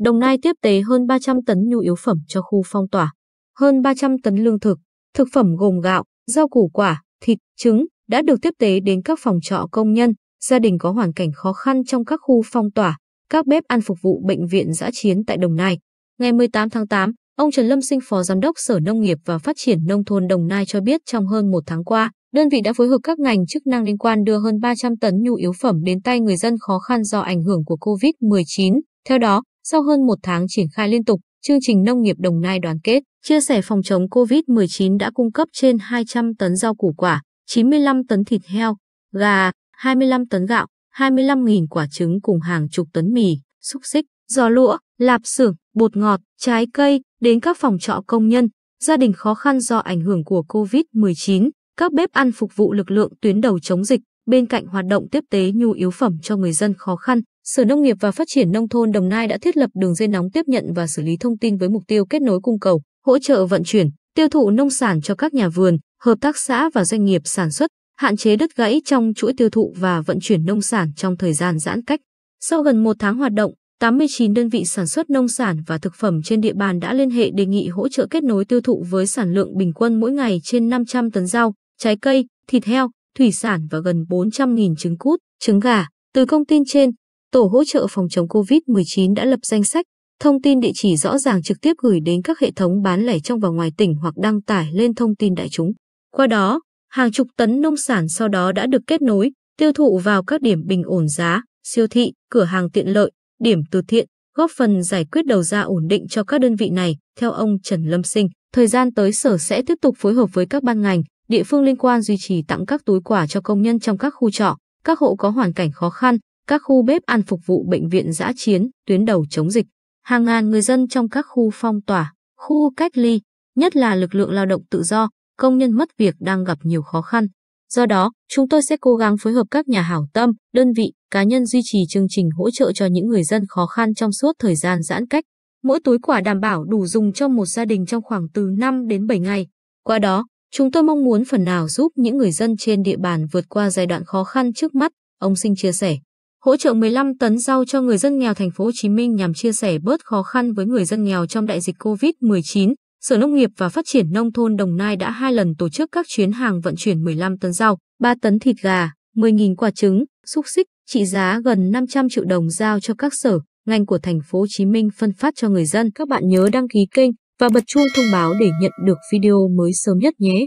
Đồng Nai tiếp tế hơn 300 tấn nhu yếu phẩm cho khu phong tỏa, hơn 300 tấn lương thực, thực phẩm gồm gạo, rau củ quả, thịt, trứng đã được tiếp tế đến các phòng trọ công nhân, gia đình có hoàn cảnh khó khăn trong các khu phong tỏa, các bếp ăn phục vụ bệnh viện giã chiến tại Đồng Nai. Ngày 18 tháng 8, ông Trần Lâm Sinh Phó Giám đốc Sở Nông nghiệp và Phát triển Nông thôn Đồng Nai cho biết trong hơn một tháng qua, đơn vị đã phối hợp các ngành chức năng liên quan đưa hơn 300 tấn nhu yếu phẩm đến tay người dân khó khăn do ảnh hưởng của COVID-19. Theo đó, sau hơn một tháng triển khai liên tục, chương trình nông nghiệp Đồng Nai đoàn kết, chia sẻ phòng chống COVID-19 đã cung cấp trên 200 tấn rau củ quả, 95 tấn thịt heo, gà, 25 tấn gạo, 25.000 quả trứng cùng hàng chục tấn mì, xúc xích, giò lụa, lạp xưởng, bột ngọt, trái cây đến các phòng trọ công nhân, gia đình khó khăn do ảnh hưởng của COVID-19, các bếp ăn phục vụ lực lượng tuyến đầu chống dịch, bên cạnh hoạt động tiếp tế nhu yếu phẩm cho người dân khó khăn, Sở Nông nghiệp và Phát triển Nông thôn Đồng Nai đã thiết lập đường dây nóng tiếp nhận và xử lý thông tin với mục tiêu kết nối cung cầu, hỗ trợ vận chuyển, tiêu thụ nông sản cho các nhà vườn, hợp tác xã và doanh nghiệp sản xuất, hạn chế đứt gãy trong chuỗi tiêu thụ và vận chuyển nông sản trong thời gian giãn cách. Sau gần một tháng hoạt động, 89 đơn vị sản xuất nông sản và thực phẩm trên địa bàn đã liên hệ đề nghị hỗ trợ kết nối tiêu thụ với sản lượng bình quân mỗi ngày trên 500 tấn rau, trái cây, thịt heo, thủy sản và gần 400.000 trứng cút, trứng gà. Từ công tin trên, Tổ hỗ trợ phòng chống COVID-19 đã lập danh sách, thông tin địa chỉ rõ ràng trực tiếp gửi đến các hệ thống bán lẻ trong và ngoài tỉnh hoặc đăng tải lên thông tin đại chúng. Qua đó, hàng chục tấn nông sản sau đó đã được kết nối, tiêu thụ vào các điểm bình ổn giá, siêu thị, cửa hàng tiện lợi, điểm từ thiện, góp phần giải quyết đầu ra ổn định cho các đơn vị này, theo ông Trần Lâm Sinh. Thời gian tới Sở sẽ tiếp tục phối hợp với các ban ngành, địa phương liên quan duy trì tặng các túi quà cho công nhân trong các khu trọ, các hộ có hoàn cảnh khó khăn, các khu bếp ăn phục vụ bệnh viện giã chiến, tuyến đầu chống dịch, hàng ngàn người dân trong các khu phong tỏa, khu cách ly, nhất là lực lượng lao động tự do, công nhân mất việc đang gặp nhiều khó khăn. Do đó, chúng tôi sẽ cố gắng phối hợp các nhà hảo tâm, đơn vị, cá nhân duy trì chương trình hỗ trợ cho những người dân khó khăn trong suốt thời gian giãn cách. Mỗi túi quả đảm bảo đủ dùng cho một gia đình trong khoảng từ 5 đến 7 ngày. Qua đó, chúng tôi mong muốn phần nào giúp những người dân trên địa bàn vượt qua giai đoạn khó khăn trước mắt, ông Sinh chia sẻ hỗ trợ 15 tấn rau cho người dân nghèo thành phố Hồ Chí Minh nhằm chia sẻ bớt khó khăn với người dân nghèo trong đại dịch Covid-19. Sở Nông nghiệp và Phát triển Nông thôn Đồng Nai đã hai lần tổ chức các chuyến hàng vận chuyển 15 tấn rau, 3 tấn thịt gà, 10.000 quả trứng, xúc xích, trị giá gần 500 triệu đồng giao cho các sở, ngành của thành phố Hồ Chí Minh phân phát cho người dân. Các bạn nhớ đăng ký kênh và bật chuông thông báo để nhận được video mới sớm nhất nhé.